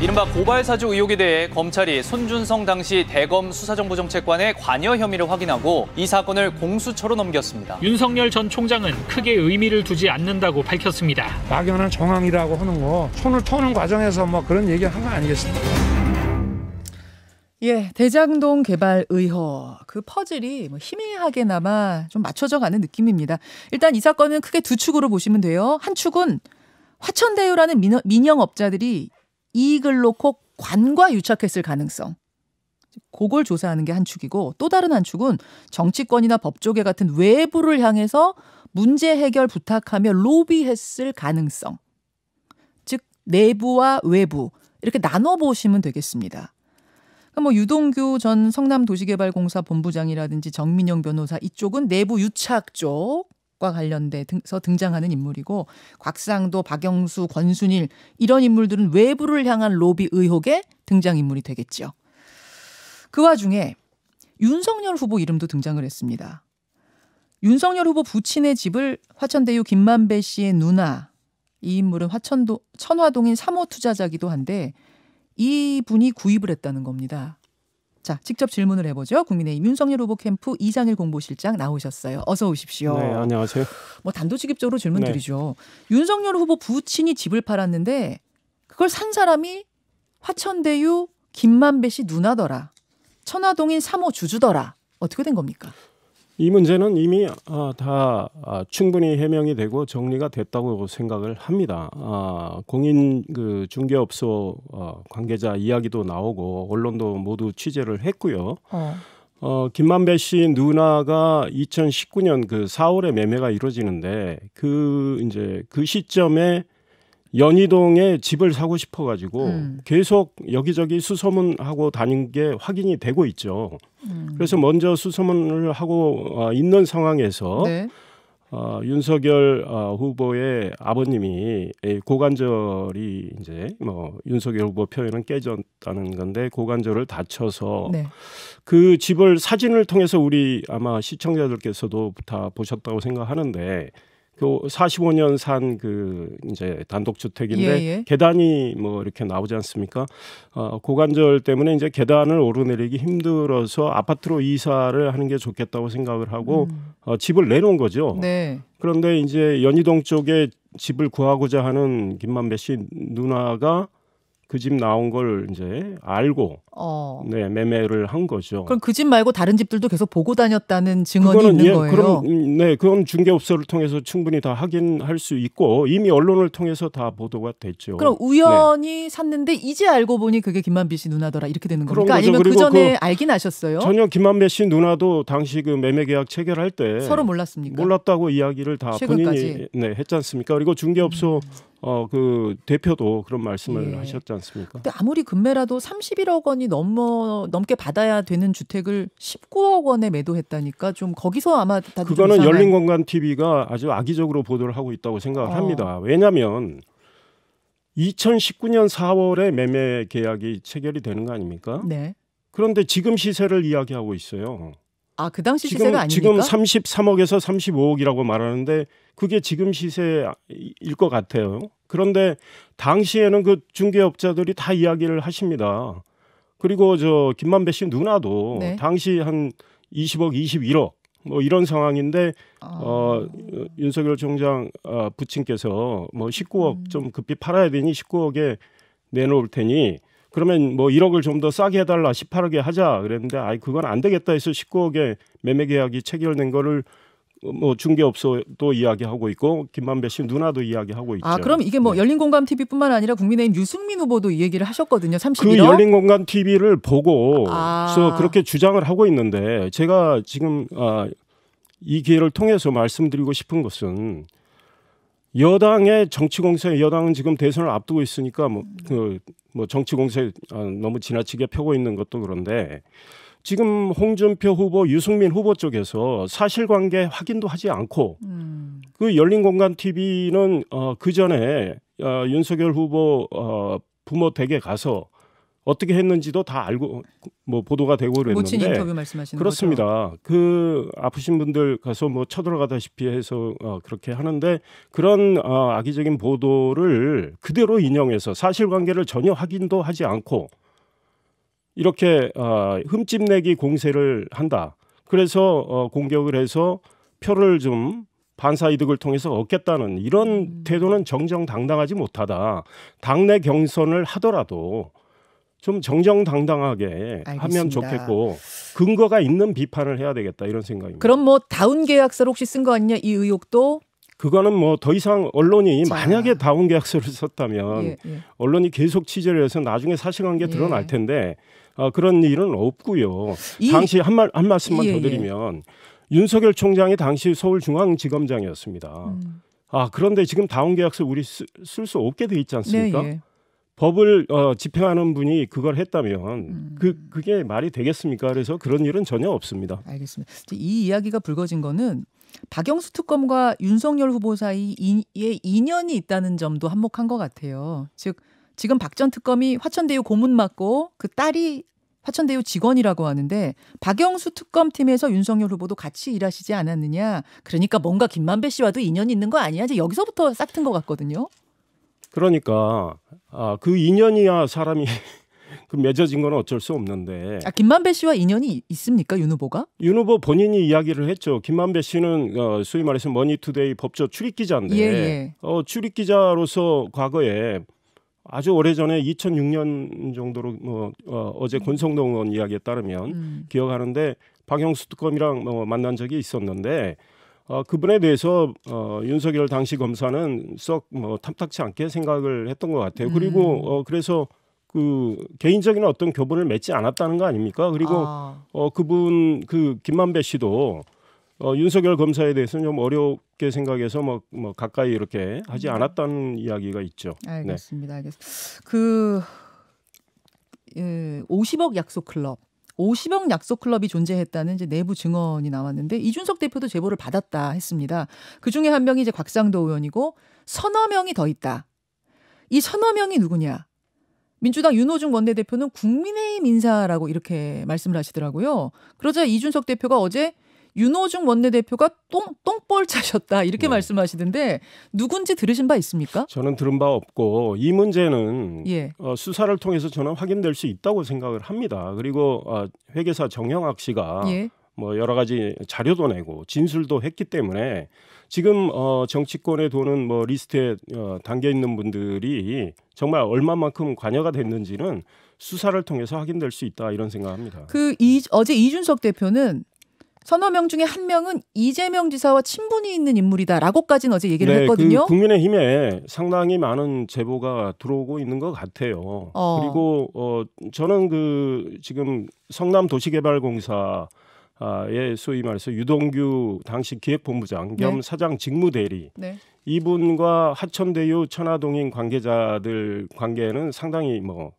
이른바 고발사주 의혹에 대해 검찰이 손준성 당시 대검 수사정보정책관의 관여 혐의를 확인하고 이 사건을 공수처로 넘겼습니다. 윤석열 전 총장은 크게 의미를 두지 않는다고 밝혔습니다. 막연한 정황이라고 하는 거 손을 터는 과정에서 뭐 그런 얘기 한거 아니겠습니까? 예, 대장동 개발 의혹. 그 퍼즐이 뭐 희미하게나마 좀 맞춰져 가는 느낌입니다. 일단 이 사건은 크게 두 축으로 보시면 돼요. 한 축은 화천대유라는 민영업자들이 이익을 놓고 관과 유착했을 가능성. 그걸 조사하는 게 한 축이고 또 다른 한 축은 정치권이나 법조계 같은 외부를 향해서 문제 해결 부탁하며 로비했을 가능성. 즉 내부와 외부 이렇게 나눠 보시면 되겠습니다. 그러니까 뭐 유동규 전 성남도시개발공사 본부장이라든지 정민영 변호사 이쪽은 내부 유착 쪽, 과 관련돼서 등장하는 인물이고 곽상도, 박영수, 권순일 이런 인물들은 외부를 향한 로비 의혹의 등장 인물이 되겠죠그 와중에 윤석열 후보 이름도 등장을 했습니다. 윤석열 후보 부친의 집을 화천대유 김만배 씨의 누나 이 인물은 화천도 천화동인 3호 투자자기도 한데 이 분이 구입을 했다는 겁니다. 자, 직접 질문을 해보죠. 국민의힘 윤석열 후보 캠프 이장일 공보실장 나오셨어요. 어서 오십시오. 네, 안녕하세요. 뭐 단도직입적으로 질문 네. 드리죠. 윤석열 후보 부친이 집을 팔았는데 그걸 산 사람이 화천대유 김만배 씨 누나더라. 천화동인 3호 주주더라. 어떻게 된 겁니까? 이 문제는 이미 아, 다 아, 충분히 해명이 되고 정리가 됐다고 생각을 합니다. 아, 공인 그 중개업소 어, 관계자 이야기도 나오고 언론도 모두 취재를 했고요. 어. 어, 김만배 씨 누나가 2019년 그 4월에 매매가 이루어지는데 그 이제 그 시점에 연희동에 집을 사고 싶어 가지고 음. 계속 여기저기 수소문하고 다닌 게 확인이 되고 있죠. 음. 그래서 먼저 수소문을 하고 어, 있는 상황에서 네. 어, 윤석열 어, 후보의 아버님이 고관절이 이제 뭐 윤석열 후보 표현은 깨졌다는 건데 고관절을 다쳐서 네. 그 집을 사진을 통해서 우리 아마 시청자들께서도 다 보셨다고 생각하는데 그 45년 산 그 이제 단독주택인데 예, 예. 계단이 뭐 이렇게 나오지 않습니까? 어, 고관절 때문에 이제 계단을 오르내리기 힘들어서 아파트로 이사를 하는 게 좋겠다고 생각을 하고 음. 어, 집을 내놓은 거죠. 네. 그런데 이제 연희동 쪽에 집을 구하고자 하는 김만배 씨 누나가 그집 나온 걸 이제 알고 어. 네 매매를 한 거죠. 그럼 그 집 말고 다른 집들도 계속 보고 다녔다는 증언이 그거는, 있는 예, 거예요. 그럼 음, 네 그건 중개업소를 통해서 충분히 다 확인할 수 있고 이미 언론을 통해서 다 보도가 됐죠. 그럼 우연히 네. 샀는데 이제 알고 보니 그게 김만배 씨 누나더라 이렇게 되는 겁니까? 아니면 그 전에 그 알긴 아셨어요? 전혀 김만배 씨 누나도 당시 그 매매 계약 체결할 때 서로 몰랐습니까? 몰랐다고 이야기를 다 최근까지. 본인이 네 했지 않습니까? 그리고 중개업소 음. 어, 그 대표도 그런 말씀을 예. 하셨지 않습니까? 근데 아무리 금매라도 31억 원이 넘어 넘게 받아야 되는 주택을 19억 원에 매도했다니까 좀 거기서 아마 다들 그거는 열린공간 TV가 아주 악의적으로 보도를 하고 있다고 생각을 어. 합니다. 왜냐하면 2019년 4월에 매매 계약이 체결이 되는 거 아닙니까? 네. 그런데 지금 시세를 이야기하고 있어요. 아, 그 당시 지금, 시세가 아닙니까? 지금 33억에서 35억이라고 말하는데 그게 지금 시세일 것 같아요. 그런데 당시에는 그 중개업자들이 다 이야기를 하십니다. 그리고 저 김만배 씨 누나도 네. 당시 한 20억, 21억 뭐 이런 상황인데 아... 어 윤석열 총장 어, 부친께서 뭐 19억 음... 좀 급히 팔아야 되니 19억에 내놓을 테니 그러면 뭐 1억을 좀 더 싸게 해달라 18억에 하자 그랬는데 아이 그건 안 되겠다 해서 19억에 매매 계약이 체결된 거를 뭐 중개업소도 이야기하고 있고 김만배 씨 누나도 이야기하고 있죠. 아 그럼 이게 뭐 네. 열린공감 TV뿐만 아니라 국민의힘 유승민 후보도 이 얘기를 하셨거든요. 31억. 그 열린공감 TV를 보고 아. 그래서 그렇게 주장을 하고 있는데 제가 지금 아, 이 기회를 통해서 말씀드리고 싶은 것은 여당의 정치 공세 여당은 지금 대선을 앞두고 있으니까 뭐, 음. 그, 뭐 정치 공세 아, 너무 지나치게 펴고 있는 것도 그런데 지금 홍준표 후보, 유승민 후보 쪽에서 사실관계 확인도 하지 않고 음. 그 열린공간 TV는 어, 그 전에 어, 윤석열 후보 어, 부모 댁에 가서 어떻게 했는지도 다 알고 뭐 보도가 되고 그랬는데 그렇습니다. 거죠? 그 아프신 분들 가서 뭐 쳐들어가다시피 해서 어, 그렇게 하는데 그런 어, 악의적인 보도를 그대로 인용해서 사실관계를 전혀 확인도 하지 않고 이렇게 어, 흠집내기 공세를 한다. 그래서 어, 공격을 해서 표를 좀 반사 이득을 통해서 얻겠다는 이런 음. 태도는 정정당당하지 못하다. 당내 경선을 하더라도 좀 정정당당하게 알겠습니다. 하면 좋겠고 근거가 있는 비판을 해야 되겠다 이런 생각입니다. 그럼 뭐 다운 계약서를 혹시 쓴 거 아니냐 이 의혹도 그거는 뭐 더 이상 언론이 자. 만약에 다운 계약서를 썼다면 예, 예. 언론이 계속 취재를 해서 나중에 사실관계 예. 드러날 텐데 어, 그런 일은 없고요. 이, 당시 한말 한 말씀만 예, 더 예. 드리면 윤석열 총장이 당시 서울중앙지검장이었습니다. 음. 아 그런데 지금 다운 계약서 우리 쓸 수 없게 돼 있지 않습니까? 네, 예. 법을 어, 집행하는 분이 그걸 했다면 음. 그 그게 말이 되겠습니까? 그래서 그런 일은 전혀 없습니다. 알겠습니다. 이 이야기가 불거진 거는 박영수 특검과 윤석열 후보 사이에 인연이 있다는 점도 한몫한 것 같아요. 즉 지금 박 전 특검이 화천대유 고문 맡고 그 딸이 화천대유 직원이라고 하는데 박영수 특검팀에서 윤석열 후보도 같이 일하시지 않았느냐. 그러니까 뭔가 김만배 씨와도 인연이 있는 거 아니야? 이제 여기서부터 싹튼 것 같거든요. 그러니까 아, 그 인연이야 사람이 그 맺어진 건 어쩔 수 없는데. 아 김만배 씨와 인연이 있습니까 윤 후보가? 윤 후보 본인이 이야기를 했죠. 김만배 씨는 어, 소위 말해서 머니투데이 법조 출입 기자인데, 예, 예. 어, 출입 기자로서 과거에 아주 오래 전에 2006년 정도로 뭐 어, 어제 음. 권성동 의원 이야기에 따르면 음. 기억하는데 박영수 특검이랑 뭐 만난 적이 있었는데 어, 그분에 대해서 어, 윤석열 당시 검사는 썩 뭐 탐탁치 않게 생각을 했던 것 같아요. 그리고 음. 어, 그래서 그 개인적인 어떤 교분을 맺지 않았다는 거 아닙니까? 그리고 아. 어, 그분 그 김만배 씨도 어, 윤석열 검사에 대해서는 좀 어렵게 생각해서 뭐, 뭐 가까이 이렇게 하지 네. 않았다는 이야기가 있죠. 네. 알겠습니다. 네. 알겠습니다. 그 예, 50억 약속 클럽 50억 약속 클럽이 존재했다는 이제 내부 증언이 나왔는데 이준석 대표도 제보를 받았다 했습니다. 그 중에 한 명이 이제 곽상도 의원이고 서너 명이 더 있다. 이 서너 명이 누구냐? 민주당 윤호중 원내대표는 국민의힘 인사라고 이렇게 말씀을 하시더라고요. 그러자 이준석 대표가 어제 윤호중 원내대표가 똥 똥볼 차셨다 이렇게 네. 말씀하시던데 누군지 들으신 바 있습니까? 저는 들은 바 없고 이 문제는 예. 어, 수사를 통해서 저는 확인될 수 있다고 생각을 합니다. 그리고 어, 회계사 정영학 씨가 예. 뭐 여러 가지 자료도 내고 진술도 했기 때문에 지금 어 정치권에 도는 뭐 리스트에 어 담겨 있는 분들이 정말 얼마만큼 관여가 됐는지는 수사를 통해서 확인될 수 있다 이런 생각합니다. 그 이, 어제 이준석 대표는 서너 명 중에 한 명은 이재명 지사와 친분이 있는 인물이다라고까지는 어제 얘기를 네, 그 했거든요. 그 국민의힘에 상당히 많은 제보가 들어오고 있는 것 같아요. 어. 그리고 어, 저는 그 지금 성남 도시개발공사 예, 소위 말해서 유동규 당시 기획본부장 겸 네. 사장 직무대리 네. 이분과 하천대유 천화동인 관계자들 관계는 상당히 뭐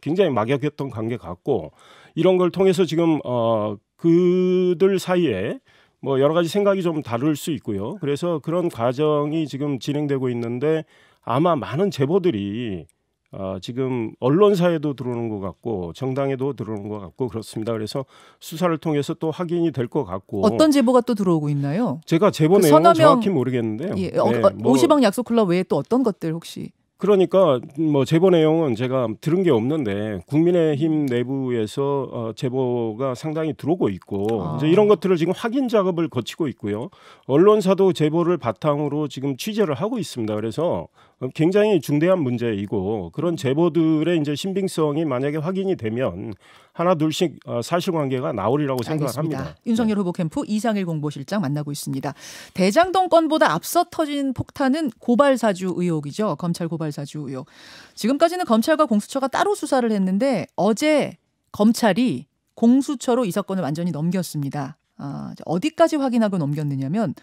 굉장히 막역했던 관계 같고 이런 걸 통해서 지금 어 그들 사이에 뭐 여러 가지 생각이 좀 다를 수 있고요. 그래서 그런 과정이 지금 진행되고 있는데 아마 많은 제보들이 어, 지금 언론사에도 들어오는 것 같고 정당에도 들어오는 것 같고 그렇습니다. 그래서 수사를 통해서 또 확인이 될 것 같고 어떤 제보가 또 들어오고 있나요? 제가 제보 그 내용은 정확히 모르겠는데요. 예, 네, 어, 네, 뭐... 오시방 약속 클럽 외에 또 어떤 것들 혹시 그러니까 뭐 제보 내용은 제가 들은 게 없는데 국민의힘 내부에서 어, 제보가 상당히 들어오고 있고 아. 이제 이런 것들을 지금 확인 작업을 거치고 있고요. 언론사도 제보를 바탕으로 지금 취재를 하고 있습니다. 그래서 굉장히 중대한 문제이고 그런 제보들의 이제 신빙성이 만약에 확인이 되면 하나 둘씩 어, 사실관계가 나오리라고 생각합니다. 윤석열 네. 후보 캠프 이상일 공보실장 만나고 있습니다. 대장동 건보다 앞서 터진 폭탄은 고발 사주 의혹이죠. 검찰 고발 사주 의혹. 지금까지는 검찰과 공수처가 따로 수사를 했는데 어제 검찰이 공수처로 이 사건을 완전히 넘겼습니다. 아, 어디까지 확인하고 넘겼느냐면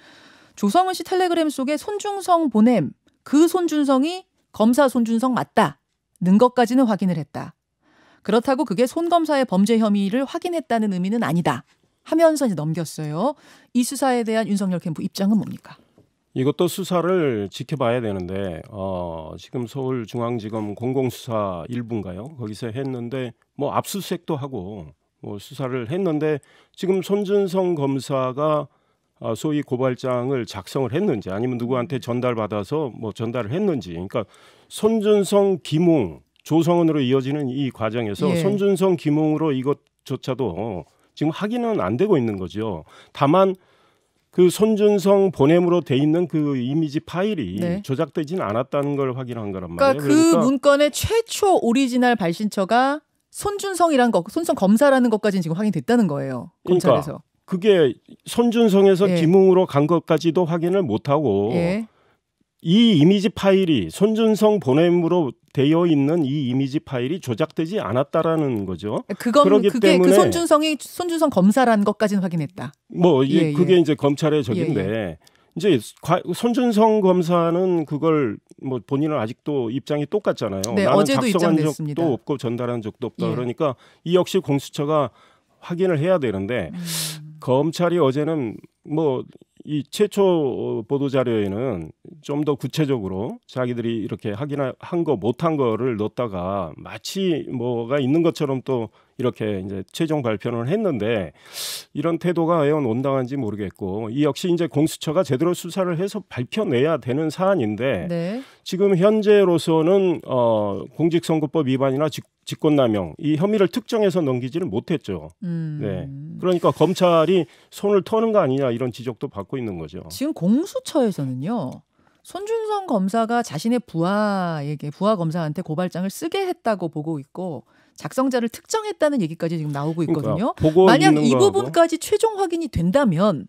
조성은 씨 텔레그램 속에 손준성 보냄 그 손준성이 검사 손준성 맞다는 것까지는 확인을 했다. 그렇다고 그게 손 검사의 범죄 혐의를 확인했다는 의미는 아니다. 하면서 이제 넘겼어요. 이 수사에 대한 윤석열 캠프 입장은 뭡니까? 이것도 수사를 지켜봐야 되는데 어, 지금 서울중앙지검 공공수사 일부인가요? 거기서 했는데 뭐 압수수색도 하고 뭐 수사를 했는데 지금 손준성 검사가 어, 소위 고발장을 작성을 했는지 아니면 누구한테 전달받아서 뭐 전달을 했는지 그러니까 손준성, 김웅 조성원으로 이어지는 이 과정에서 예. 손준성 김웅으로 이것조차도 어, 지금 확인은 안 되고 있는 거죠. 다만 그 손준성 보냄으로 돼 있는 그 이미지 파일이 네. 조작되진 않았다는 걸 확인한 거란 그러니까 말이에요. 그러니까, 그러니까 문건의 최초 오리지널 발신처가 손준성이란 것, 손준 검사라는 것까지는 지금 확인됐다는 거예요. 그러니까 검찰에서. 그러니까 그게 손준성에서 예. 김웅으로 간 것까지도 확인을 못 하고 예. 이 이미지 파일이 손준성 보냄으로 되어 있는 이 이미지 파일이 조작되지 않았다라는 거죠. 그건 그렇기 그게 그 때문에 그 손준성이 손준성 검사라는 것까지는 확인했다. 뭐 이게 예, 예, 그게 이제 검찰의 적인데 예, 예. 이제 손준성 검사는 그걸 뭐 본인은 아직도 입장이 똑같잖아요. 네, 나는 어제도 작성한 입장됐습니다. 적도 없고 전달한 적도 없다. 예. 그러니까 이 역시 공수처가 확인을 해야 되는데 음. 검찰이 어제는 뭐이 최초 어, 보도 자료에는 좀 더 구체적으로 자기들이 이렇게 확인한 거 못한 거를 넣었다가 마치 뭐가 있는 것처럼 또 이렇게 이제 최종 발표를 했는데 이런 태도가 과연 온당한지 모르겠고 이 역시 이제 공수처가 제대로 수사를 해서 밝혀내야 되는 사안인데 네. 지금 현재로서는 어 공직선거법 위반이나 직, 직권남용 이 혐의를 특정해서 넘기지는 못했죠. 음. 네. 그러니까 검찰이 손을 터는 거 아니냐 이런 지적도 받고 있는 거죠. 지금 공수처에서는요. 손준성 검사가 자신의 부하에게 부하 검사한테 고발장을 쓰게 했다고 보고 있고 작성자를 특정했다는 얘기까지 지금 나오고 그러니까 있거든요. 그러니까 만약 이 부분까지 하고. 최종 확인이 된다면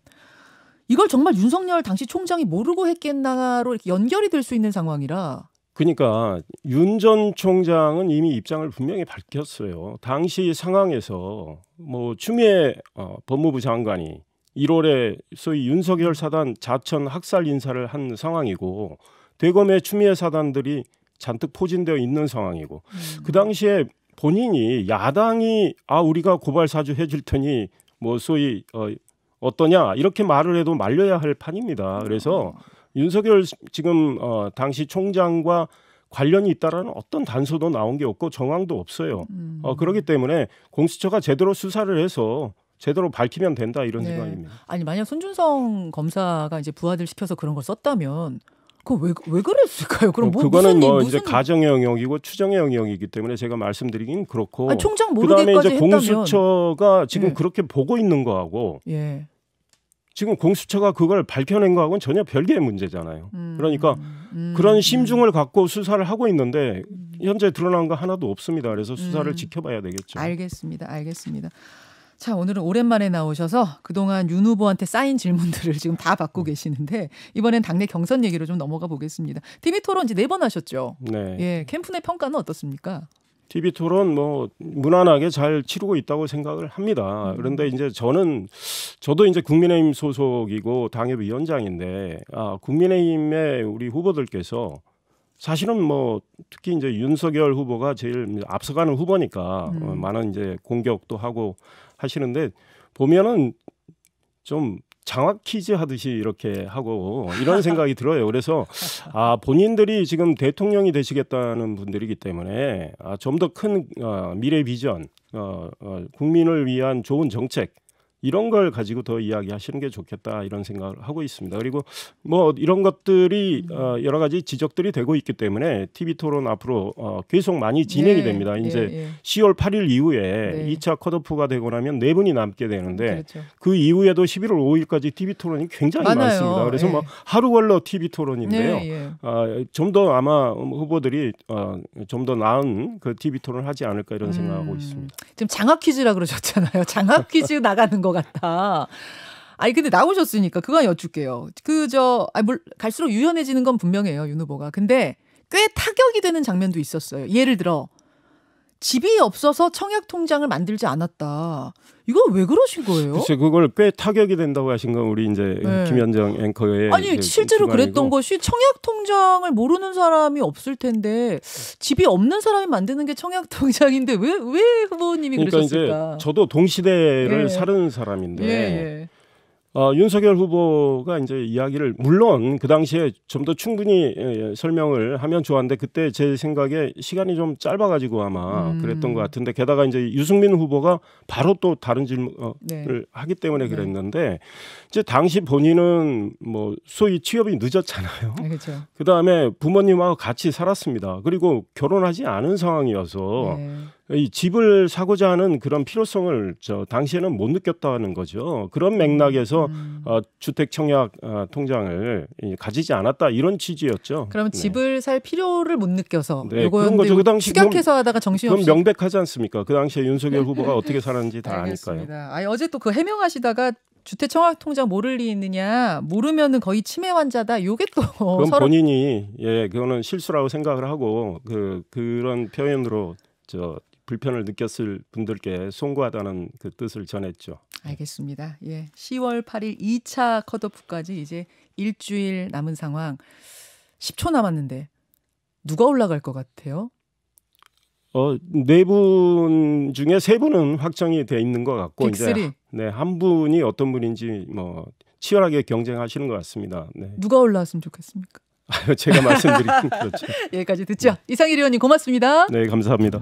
이걸 정말 윤석열 당시 총장이 모르고 했겠나로 이렇게 연결이 될 수 있는 상황이라. 그러니까 윤 전 총장은 이미 입장을 분명히 밝혔어요. 당시 상황에서 뭐 추미애 어, 법무부 장관이 1월에 소위 윤석열 사단 자천 학살 인사를 한 상황이고 대검의 추미애 사단들이 잔뜩 포진되어 있는 상황이고 음. 그 당시에 본인이 야당이 아 우리가 고발 사주 해줄 테니 뭐 소위 어, 어떠냐 이렇게 말을 해도 말려야 할 판입니다. 그래서 윤석열 지금 어, 당시 총장과 관련이 있다라는 어떤 단서도 나온 게 없고 정황도 없어요. 어, 음. 그렇기 때문에 공수처가 제대로 수사를 해서 제대로 밝히면 된다 이런 네. 생각입니다. 아니 만약 손준성 검사가 이제 부하들 시켜서 그런 걸 썼다면 그왜 왜 그랬을까요? 그럼 어, 뭐, 그거는 무슨, 뭐 무슨... 이제 가정의 영역이고 추정의 영역이기 때문에 제가 말씀드리긴 그렇고 아 총장 그다음에 이제 공수처가 했다면. 지금 예. 그렇게 보고 있는 거하고 예. 지금 공수처가 그걸 밝혀낸 거하고는 전혀 별개의 문제잖아요. 음, 그러니까 음, 그런 심중을 갖고 수사를 하고 있는데 음. 현재 드러난 거 하나도 없습니다. 그래서 수사를 음, 지켜봐야 되겠죠. 알겠습니다. 알겠습니다. 자, 오늘은 오랜만에 나오셔서 그동안 윤 후보한테 쌓인 질문들을 지금 다 받고 음. 계시는데 이번엔 당내 경선 얘기로 좀 넘어가 보겠습니다. TV 토론 이제 네 번 하셨죠? 네. 예, 캠프 내 평가는 어떻습니까? TV 토론 뭐 무난하게 잘 치르고 있다고 생각을 합니다. 음. 그런데 이제 저는 저도 이제 국민의힘 소속이고 당협위원장인데 아, 국민의힘의 우리 후보들께서 사실은 뭐 특히 이제 윤석열 후보가 제일 앞서가는 후보니까 음. 많은 이제 공격도 하고 하시는데 보면은 좀 장학 퀴즈 하듯이 이렇게 하고 이런 생각이 들어요. 그래서 아 본인들이 지금 대통령이 되시겠다는 분들이기 때문에 아, 좀 더 큰 어, 미래 비전, 어, 어, 국민을 위한 좋은 정책 이런 걸 가지고 더 이야기하시는 게 좋겠다 이런 생각을 하고 있습니다. 그리고 뭐 이런 것들이 음. 어, 여러 가지 지적들이 되고 있기 때문에 TV 토론 앞으로 어, 계속 많이 진행이 네, 됩니다. 네, 이제 네, 예. 네. 10월 8일 이후에 네. 2차 컷오프가 되고 나면 네 분이 남게 되는데 그렇죠. 그 이후에도 11월 5일까지 TV 토론이 굉장히 많아요. 많습니다. 그래서 뭐 하루 걸러 TV 토론인데요. 어, 네, 예. 아, 좀더 아마 후보들이 어, 좀더 나은 그 TV 토론을 하지 않을까 이런 음. 생각하고 음. 있습니다. 지금 장학 퀴즈라 그러셨잖아요. 장학 퀴즈 나가는 거것 같다. 아니 근데 나오셨으니까 그거 여쭐게요. 그저 아, 물 갈수록 유연해지는 건 분명해요 윤 후보가. 근데 꽤 타격이 되는 장면도 있었어요. 예를 들어 집이 없어서 청약 통장을 만들지 않았다. 이건 왜 그러신 거예요? 글쎄 그걸 꽤 타격이 된다고 하신 건 우리 이제 네. 김현정 앵커의 아니 실제로 그랬던 것이 청약 통장을 모르는 사람이 없을 텐데 집이 없는 사람이 만드는 게 청약 통장인데 왜 왜 후보님이 그러니까 그러셨을까? 이제 저도 동시대를 예. 사는 사람인데 예. 예. 어, 윤석열 후보가 이제 이야기를 물론 그 당시에 좀 더 충분히 예, 예, 설명을 하면 좋았는데 그때 제 생각에 시간이 좀 짧아가지고 아마 음. 그랬던 것 같은데 게다가 이제 유승민 후보가 바로 또 다른 질문을 네. 하기 때문에 네. 그랬는데 네. 이제 당시 본인은 뭐 소위 취업이 늦었잖아요. 네, 그렇죠. 그 다음에 부모님하고 같이 살았습니다. 그리고 결혼하지 않은 상황이어서. 네. 이 집을 사고자 하는 그런 필요성을 저 당시에는 못 느꼈다는 거죠. 그런 맥락에서 음. 어, 주택 청약 어, 통장을 가지지 않았다 이런 취지였죠. 그럼 네. 집을 살 필요를 못 느껴서 네, 그런 거죠. 그 당시 추격해서 하다가 정신없이 그럼 명백하지 않습니까? 그 당시에 윤석열 네. 후보가 어떻게 살았는지 다 아니까요. 아니 어제 또 그 해명하시다가 주택 청약 통장 모를 리 있느냐 모르면은 거의 치매 환자다 요게 또 그건 서로... 본인이 예 그거는 실수라고 생각을 하고 그 그런 표현으로 저 불편을 느꼈을 분들께 송구하다는 그 뜻을 전했죠. 네. 알겠습니다. 예. 10월 8일 2차 컷오프까지 이제 일주일 남은 상황. 10초 남았는데 누가 올라갈 것 같아요? 어, 네분 중에 세 분은 확정이 돼 있는 것 같고 빅3. 이제 네, 한 분이 어떤 분인지 뭐 치열하게 경쟁하시는 것 같습니다. 네. 누가 올라왔으면 좋겠습니까? 제가 말씀드리긴 그죠 여기까지 듣죠. 네. 이상일 의원님 고맙습니다. 네, 감사합니다.